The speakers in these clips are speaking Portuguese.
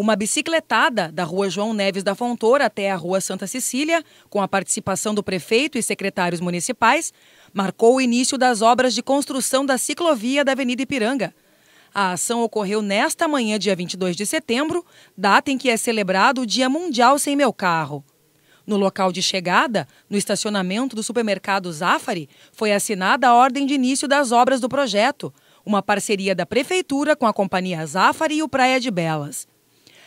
Uma bicicletada da Rua João Neves da Fontoura até a Rua Santa Cecília, com a participação do prefeito e secretários municipais, marcou o início das obras de construção da ciclovia da Avenida Ipiranga. A ação ocorreu nesta manhã, dia 22 de setembro, data em que é celebrado o Dia Mundial Sem Meu Carro. No local de chegada, no estacionamento do supermercado Zafari, foi assinada a ordem de início das obras do projeto, uma parceria da Prefeitura com a companhia Zafari e o Praia de Belas.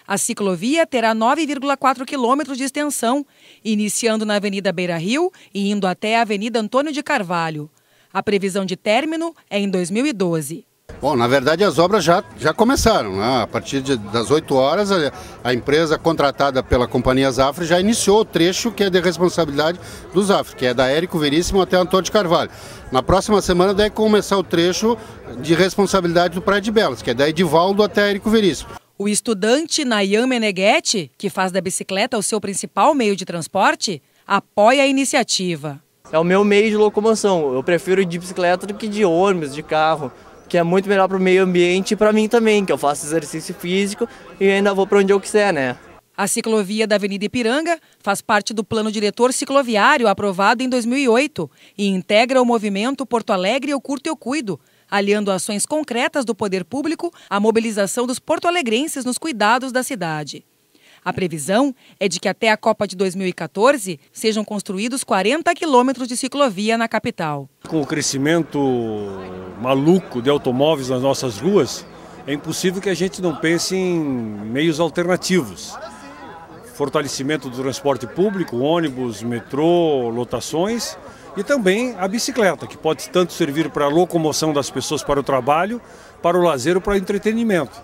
A ciclovia terá 9,4 quilômetros de extensão, iniciando na Avenida Beira Rio e indo até a Avenida Antônio de Carvalho. A previsão de término é em 2012. Bom, na verdade as obras já, já começaram. Né? A partir de, das 8 horas, a, a, empresa contratada pela Companhia Zafre já iniciou o trecho que é de responsabilidade do Zafre, que é da Érico Veríssimo até Antônio de Carvalho. Na próxima semana deve começar o trecho de responsabilidade do Praia de Belas, que é da Edivaldo até Érico Veríssimo. O estudante Nayan Meneghetti, que faz da bicicleta o seu principal meio de transporte, apoia a iniciativa. É o meu meio de locomoção. Eu prefiro ir de bicicleta do que de ônibus, de carro, que é muito melhor para o meio ambiente e para mim também, que eu faço exercício físico e ainda vou para onde eu quiser, né? A ciclovia da Avenida Ipiranga faz parte do plano diretor cicloviário aprovado em 2008 e integra o movimento Porto Alegre Eu Curto Eu Cuido, aliando ações concretas do poder público à mobilização dos porto-alegrenses nos cuidados da cidade. A previsão é de que até a Copa de 2014 sejam construídos 40 quilômetros de ciclovia na capital. Com o crescimento maluco de automóveis nas nossas ruas, é impossível que a gente não pense em meios alternativos. Fortalecimento do transporte público, ônibus, metrô, lotações e também a bicicleta, que pode tanto servir para a locomoção das pessoas para o trabalho, para o lazer ou para o entretenimento.